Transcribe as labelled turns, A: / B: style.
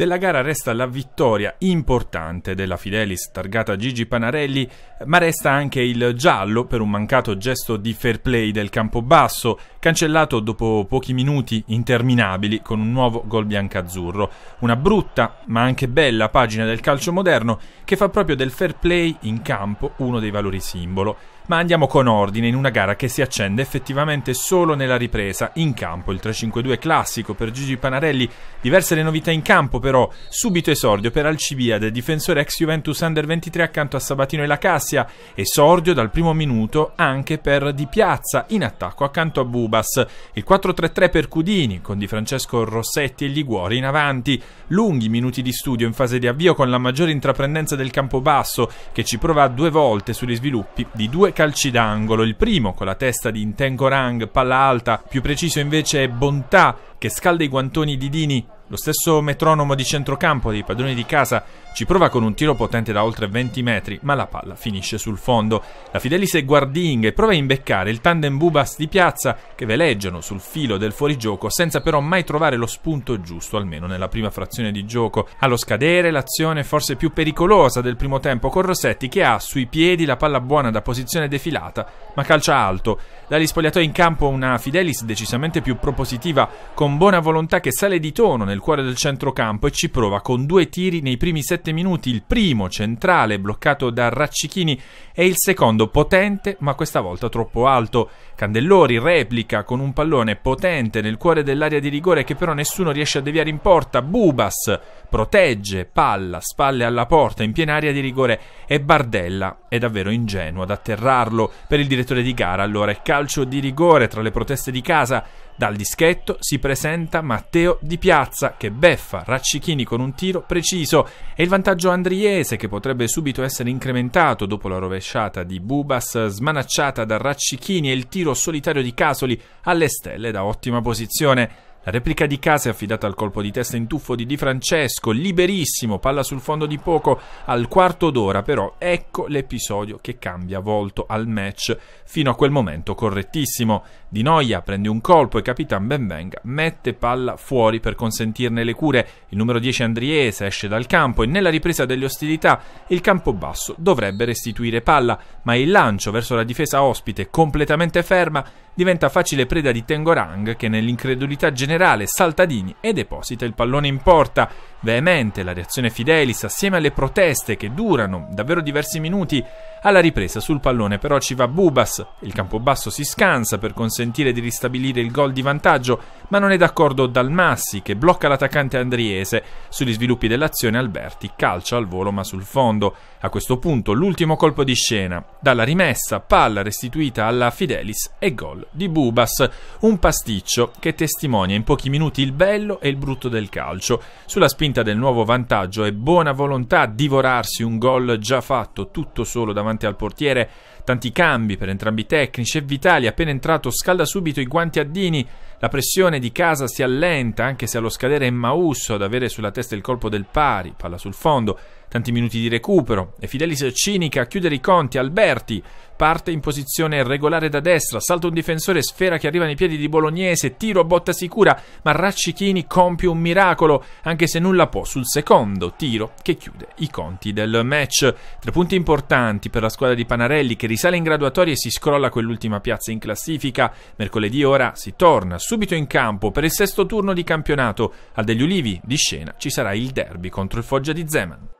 A: della gara resta la vittoria importante della Fidelis targata Gigi Panarelli, ma resta anche il giallo per un mancato gesto di fair play del Campobasso, cancellato dopo pochi minuti interminabili con un nuovo gol biancazzurro. Una brutta, ma anche bella pagina del calcio moderno che fa proprio del fair play in campo uno dei valori simbolo. Ma andiamo con ordine in una gara che si accende effettivamente solo nella ripresa. In campo il 3-5-2 classico per Gigi Panarelli. Diverse le novità in campo però. Subito esordio per Alcibiade, difensore ex Juventus Under 23 accanto a Sabatino e Lacassia, Esordio dal primo minuto anche per Di Piazza in attacco accanto a Bubas. Il 4-3-3 per Cudini con Di Francesco Rossetti e Liguori in avanti. Lunghi minuti di studio in fase di avvio con la maggiore intraprendenza del campo basso che ci prova due volte sugli sviluppi di due calci d'angolo, il primo con la testa di Intengorang, palla alta, più preciso invece è Bontà che scalda i guantoni di Dini lo stesso metronomo di centrocampo dei padroni di casa ci prova con un tiro potente da oltre 20 metri, ma la palla finisce sul fondo. La Fidelis è guardinga e prova a imbeccare il tandem Bubas di piazza che veleggiano sul filo del fuorigioco senza però mai trovare lo spunto giusto, almeno nella prima frazione di gioco. Allo scadere l'azione forse più pericolosa del primo tempo con Rossetti che ha sui piedi la palla buona da posizione defilata, ma calcia alto. Dagli spogliatoi in campo una Fidelis decisamente più propositiva, con buona volontà che sale di tono nel nel cuore del centrocampo e ci prova con due tiri nei primi sette minuti, il primo centrale bloccato da Raccichini e il secondo potente ma questa volta troppo alto. Candellori replica con un pallone potente nel cuore dell'area di rigore che però nessuno riesce a deviare in porta, Bubas protegge, palla, spalle alla porta in piena area di rigore e Bardella è davvero ingenuo ad atterrarlo per il direttore di gara allora è calcio di rigore tra le proteste di casa dal dischetto si presenta Matteo Di Piazza che beffa Raccichini con un tiro preciso e il vantaggio andriese che potrebbe subito essere incrementato dopo la rovesciata di Bubas smanacciata da Raccichini e il tiro solitario di Casoli alle stelle da ottima posizione. La replica di casa è affidata al colpo di testa in tuffo di Di Francesco, liberissimo, palla sul fondo di poco al quarto d'ora, però ecco l'episodio che cambia volto al match, fino a quel momento correttissimo. Di Noia prende un colpo e Capitan Benvenga mette palla fuori per consentirne le cure. Il numero 10 Andriese esce dal campo e nella ripresa delle ostilità il campo basso dovrebbe restituire palla, ma il lancio verso la difesa ospite completamente ferma diventa facile preda di Tengorang che nell'incredulità generale salta Dini e deposita il pallone in porta. Veemente la reazione Fidelis assieme alle proteste che durano davvero diversi minuti alla ripresa sul pallone però ci va Bubas, il campobasso si scansa per consentire di ristabilire il gol di vantaggio, ma non è d'accordo Dalmassi che blocca l'attaccante andriese. Sugli sviluppi dell'azione Alberti calcia al volo ma sul fondo. A questo punto l'ultimo colpo di scena. Dalla rimessa, palla restituita alla Fidelis e gol di Bubas. Un pasticcio che testimonia in pochi minuti il bello e il brutto del calcio. Sulla spinta del nuovo vantaggio è buona volontà divorarsi un gol già fatto tutto solo davanti davanti al portiere, tanti cambi per entrambi i tecnici e Vitali appena entrato scalda subito i guanti a Dini la pressione di casa si allenta anche se allo scadere è Mausso ad avere sulla testa il colpo del pari, palla sul fondo, tanti minuti di recupero e Fidelis cinica a chiudere i conti, Alberti parte in posizione regolare da destra, salta un difensore, sfera che arriva nei piedi di Bolognese, tiro a botta sicura, ma Raccichini compie un miracolo, anche se nulla può sul secondo tiro che chiude i conti del match. Tre punti importanti per la squadra di Panarelli che risale in graduatoria e si scrolla quell'ultima piazza in classifica. Mercoledì ora si torna su subito in campo per il sesto turno di campionato. A degli Ulivi di Scena ci sarà il derby contro il Foggia di Zeman.